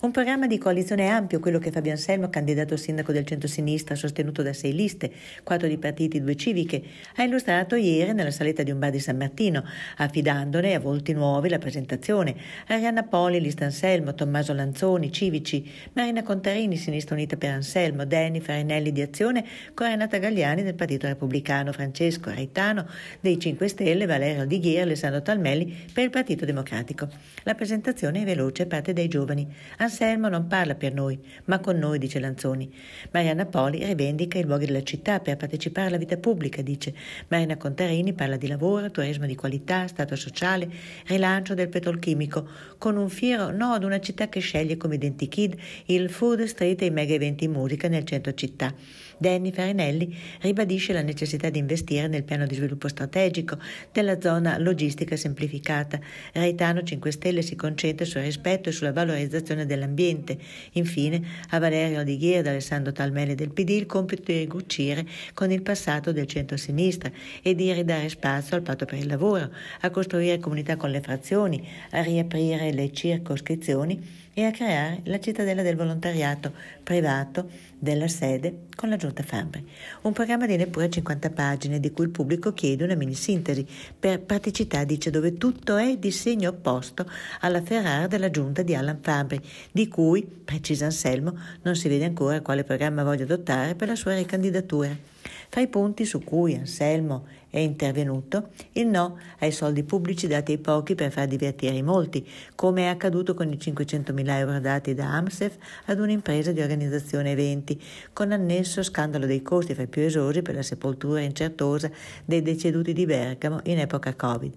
Un programma di coalizione ampio, quello che Fabio Anselmo, candidato sindaco del centro-sinistra, sostenuto da sei liste, quattro di partiti, due civiche, ha illustrato ieri nella saletta di un bar di San Martino, affidandone a volti nuovi la presentazione. Arianna Poli, lista Anselmo, Tommaso Lanzoni, civici, Marina Contarini, sinistra unita per Anselmo, Deni Farinelli di Azione, con Renata Gagliani del Partito Repubblicano, Francesco Reitano dei 5 Stelle, Valerio Di Ghiera, Alessandro Talmelli per il Partito Democratico. La presentazione è veloce, parte dai giovani. Anselmo non parla per noi, ma con noi, dice Lanzoni. Maria Napoli rivendica i luoghi della città per partecipare alla vita pubblica, dice. Marina Contarini parla di lavoro, turismo di qualità, stato sociale, rilancio del petrolchimico, con un fiero no ad una città che sceglie come identikid il food street e i mega eventi in musica nel centro città. Danny Farinelli ribadisce la necessità di investire nel piano di sviluppo strategico della zona logistica semplificata. Reitano 5 Stelle si concentra sul rispetto e sulla valorizzazione protezione dell'ambiente. Infine, a Valerio Alighier ed Alessandro Talmeli del PD il compito di guccire con il passato del centro-sinistra e di ridare spazio al patto per il lavoro, a costruire comunità con le frazioni, a riaprire le circoscrizioni e a creare la cittadella del volontariato privato della sede con la Giunta Fabri. Un programma di neppure 50 pagine di cui il pubblico chiede una mini sintesi per praticità dice dove tutto è di segno opposto alla Ferrara della Giunta di Alan Fabri di cui, precisa Anselmo, non si vede ancora quale programma voglia adottare per la sua ricandidatura. Tra i punti su cui Anselmo è intervenuto, il no ai soldi pubblici dati ai pochi per far divertire i molti, come è accaduto con i 500.000 euro dati da AMSEF ad un'impresa di organizzazione eventi, con annesso scandalo dei costi fra i più esosi per la sepoltura incertosa dei deceduti di Bergamo in epoca Covid.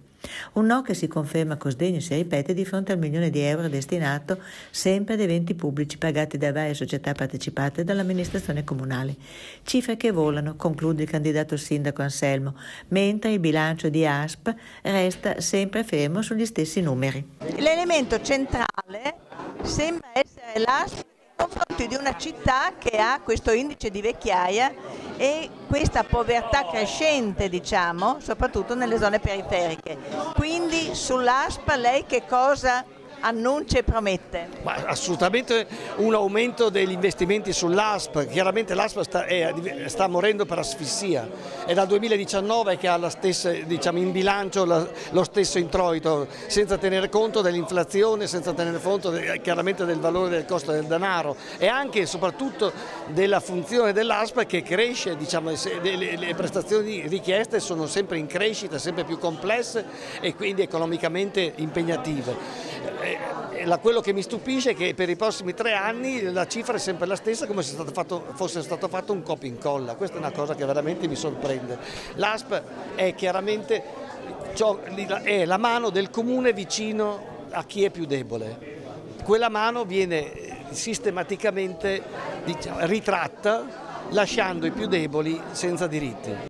Un no che si conferma con sdegno e si ripete di fronte al milione di euro destinato sempre ad eventi pubblici pagati da varie società partecipate dall'amministrazione comunale. Cifre che volano, conclude il candidato sindaco Anselmo, mentre il bilancio di ASP resta sempre fermo sugli stessi numeri. L'elemento centrale sembra essere l'ASP racconti di una città che ha questo indice di vecchiaia e questa povertà crescente diciamo soprattutto nelle zone periferiche quindi sull'ASPA lei che cosa annuncia e promette? Ma assolutamente un aumento degli investimenti sull'ASP, chiaramente l'ASP sta, sta, morendo per asfissia, è dal 2019 che ha stessa, diciamo, in bilancio la, lo stesso introito, senza tenere conto dell'inflazione, senza tenere conto de, chiaramente del valore del costo del denaro e anche e soprattutto della funzione dell'ASP che cresce, diciamo, le, le prestazioni richieste sono sempre in crescita, sempre più complesse e quindi economicamente impegnative. Eh, eh, la, quello che mi stupisce è che per i prossimi tre anni la cifra è sempre la stessa come se stato fatto, fosse stato fatto un copia incolla, questa è una cosa che veramente mi sorprende. L'ASP è chiaramente ciò, è la mano del comune vicino a chi è più debole, quella mano viene eh, sistematicamente diciamo, ritratta lasciando i più deboli senza diritti.